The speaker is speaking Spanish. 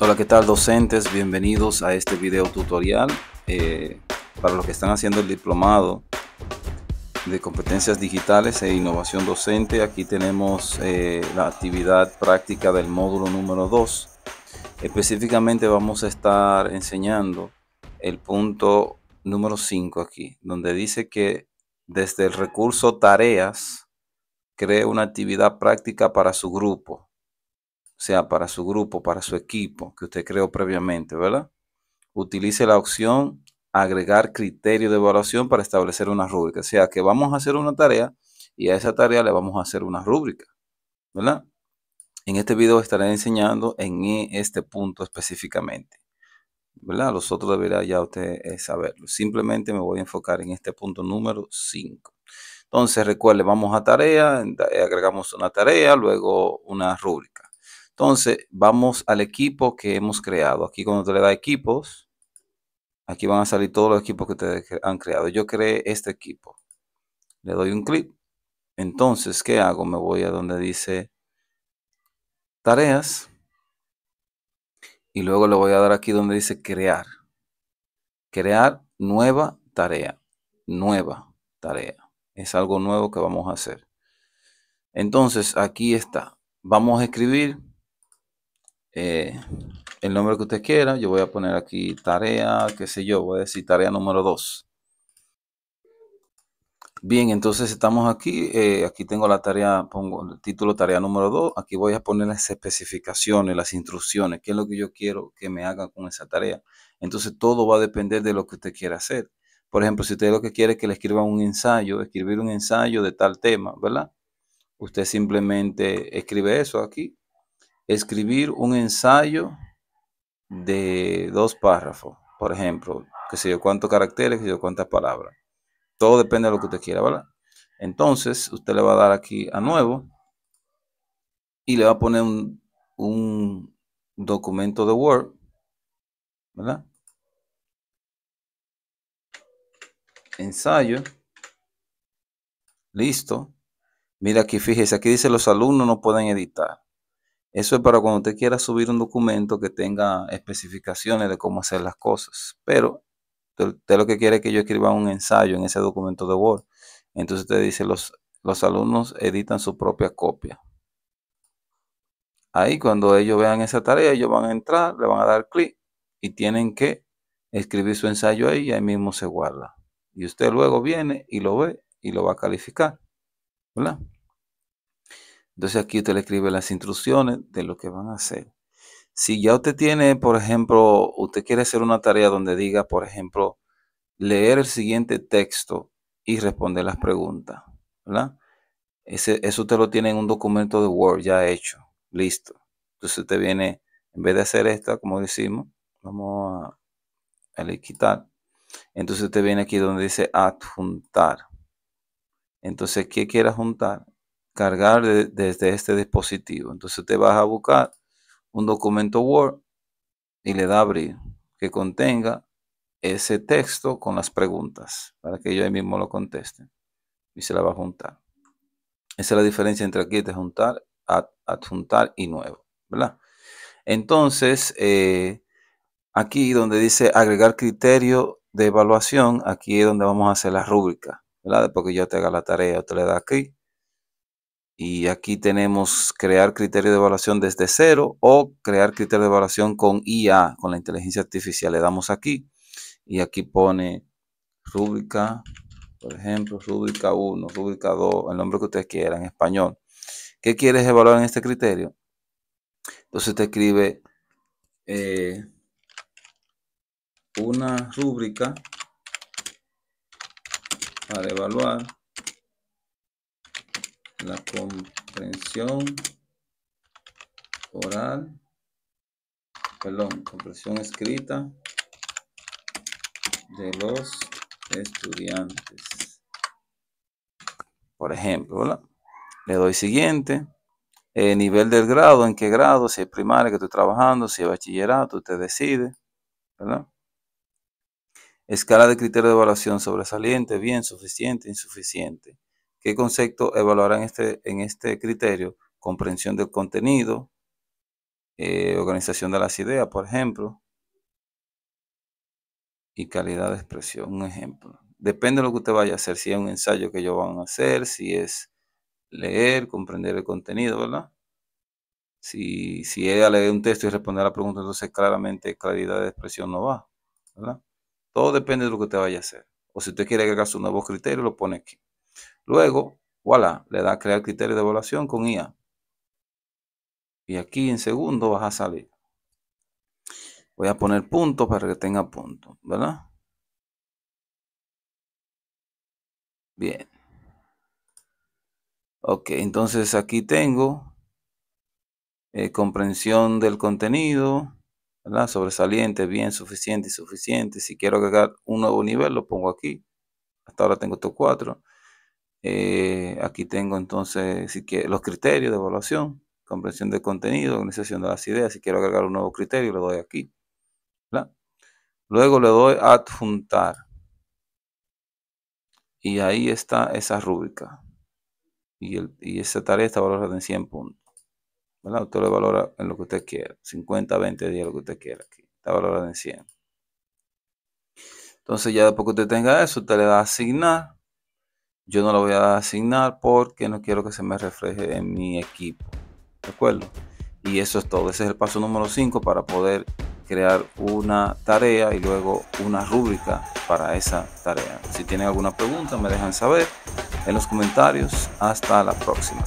Hola, ¿qué tal docentes? Bienvenidos a este video tutorial eh, para los que están haciendo el diplomado de competencias digitales e innovación docente. Aquí tenemos eh, la actividad práctica del módulo número 2. Específicamente vamos a estar enseñando el punto número 5 aquí, donde dice que desde el recurso tareas cree una actividad práctica para su grupo sea para su grupo, para su equipo que usted creó previamente, ¿verdad? Utilice la opción agregar criterio de evaluación para establecer una rúbrica. O sea, que vamos a hacer una tarea y a esa tarea le vamos a hacer una rúbrica, ¿verdad? En este video estaré enseñando en e este punto específicamente, ¿verdad? Los otros deberá ya usted eh, saberlo. Simplemente me voy a enfocar en este punto número 5. Entonces, recuerde, vamos a tarea, eh, agregamos una tarea, luego una rúbrica. Entonces, vamos al equipo que hemos creado. Aquí cuando te le da equipos, aquí van a salir todos los equipos que ustedes han creado. Yo creé este equipo. Le doy un clic. Entonces, ¿qué hago? Me voy a donde dice tareas. Y luego le voy a dar aquí donde dice crear. Crear nueva tarea. Nueva tarea. Es algo nuevo que vamos a hacer. Entonces, aquí está. Vamos a escribir eh, el nombre que usted quiera. Yo voy a poner aquí tarea, qué sé yo, voy a decir tarea número 2. Bien, entonces estamos aquí. Eh, aquí tengo la tarea, pongo el título tarea número 2. Aquí voy a poner las especificaciones, las instrucciones, qué es lo que yo quiero que me haga con esa tarea. Entonces todo va a depender de lo que usted quiera hacer. Por ejemplo, si usted lo que quiere es que le escriba un ensayo, escribir un ensayo de tal tema, ¿verdad? Usted simplemente escribe eso aquí escribir un ensayo de dos párrafos, por ejemplo, que sé yo cuántos caracteres, que sé yo cuántas palabras. Todo depende de lo que usted quiera, ¿verdad? Entonces, usted le va a dar aquí a nuevo y le va a poner un, un documento de Word, ¿verdad? Ensayo. Listo. Mira aquí, fíjese, aquí dice los alumnos no pueden editar. Eso es para cuando usted quiera subir un documento que tenga especificaciones de cómo hacer las cosas. Pero usted lo que quiere es que yo escriba un ensayo en ese documento de Word. Entonces usted dice, los, los alumnos editan su propia copia. Ahí cuando ellos vean esa tarea, ellos van a entrar, le van a dar clic y tienen que escribir su ensayo ahí y ahí mismo se guarda. Y usted luego viene y lo ve y lo va a calificar. ¿Verdad? Entonces aquí usted le escribe las instrucciones de lo que van a hacer. Si ya usted tiene, por ejemplo, usted quiere hacer una tarea donde diga, por ejemplo, leer el siguiente texto y responder las preguntas, ¿verdad? eso usted lo tiene en un documento de Word ya hecho, listo. Entonces usted viene, en vez de hacer esta, como decimos, vamos a, quitar. Entonces usted viene aquí donde dice adjuntar. Entonces, ¿qué quiere juntar? cargar desde este dispositivo. Entonces te vas a buscar un documento Word y le da abrir que contenga ese texto con las preguntas para que yo ahí mismo lo conteste y se la va a juntar. Esa es la diferencia entre aquí de juntar, adjuntar y nuevo, ¿verdad? Entonces, eh, aquí donde dice agregar criterio de evaluación, aquí es donde vamos a hacer la rúbrica, ¿verdad? Porque yo te haga la tarea, te le da aquí y aquí tenemos crear criterio de evaluación desde cero o crear criterio de evaluación con IA, con la inteligencia artificial. Le damos aquí y aquí pone rúbrica, por ejemplo, rúbrica 1, rúbrica 2, el nombre que ustedes quieran en español. ¿Qué quieres evaluar en este criterio? Entonces te escribe eh, una rúbrica para evaluar la comprensión oral, perdón, comprensión escrita de los estudiantes. Por ejemplo, le doy siguiente. Eh, nivel del grado, en qué grado, si es primaria que estoy trabajando, si es bachillerato, usted decide, ¿verdad? Escala de criterio de evaluación sobresaliente, bien, suficiente, insuficiente. ¿Qué concepto evaluarán en este, en este criterio? Comprensión del contenido, eh, organización de las ideas, por ejemplo, y calidad de expresión, un ejemplo. Depende de lo que usted vaya a hacer, si es un ensayo que ellos van a hacer, si es leer, comprender el contenido, ¿verdad? Si, si ella lee un texto y responder a la pregunta, entonces claramente calidad de expresión no va, Todo depende de lo que usted vaya a hacer. O si usted quiere agregar su nuevo criterio, lo pone aquí. Luego, voilà, le da crear criterio de evaluación con IA. Y aquí en segundo vas a salir. Voy a poner puntos para que tenga punto. ¿verdad? Bien. Ok, entonces aquí tengo eh, comprensión del contenido, ¿verdad? Sobresaliente, bien, suficiente, suficiente. Si quiero agregar un nuevo nivel, lo pongo aquí. Hasta ahora tengo estos cuatro. Eh, aquí tengo entonces los criterios de evaluación, comprensión de contenido, organización de las ideas. Si quiero agregar un nuevo criterio, le doy aquí. Luego le doy adjuntar. Y ahí está esa rúbrica. Y, esa tarea está valorada en 100 puntos. Usted lo valora en lo que usted quiera. 50, 20 días, lo que usted quiera. Aquí. Está valorada en 100. Entonces ya después que usted tenga eso, usted le da a asignar yo no lo voy a asignar porque no quiero que se me refleje en mi equipo. ¿De acuerdo? Y eso es todo. Ese es el paso número 5 para poder crear una tarea y luego una rúbrica para esa tarea. Si tienen alguna pregunta me dejan saber en los comentarios. Hasta la próxima.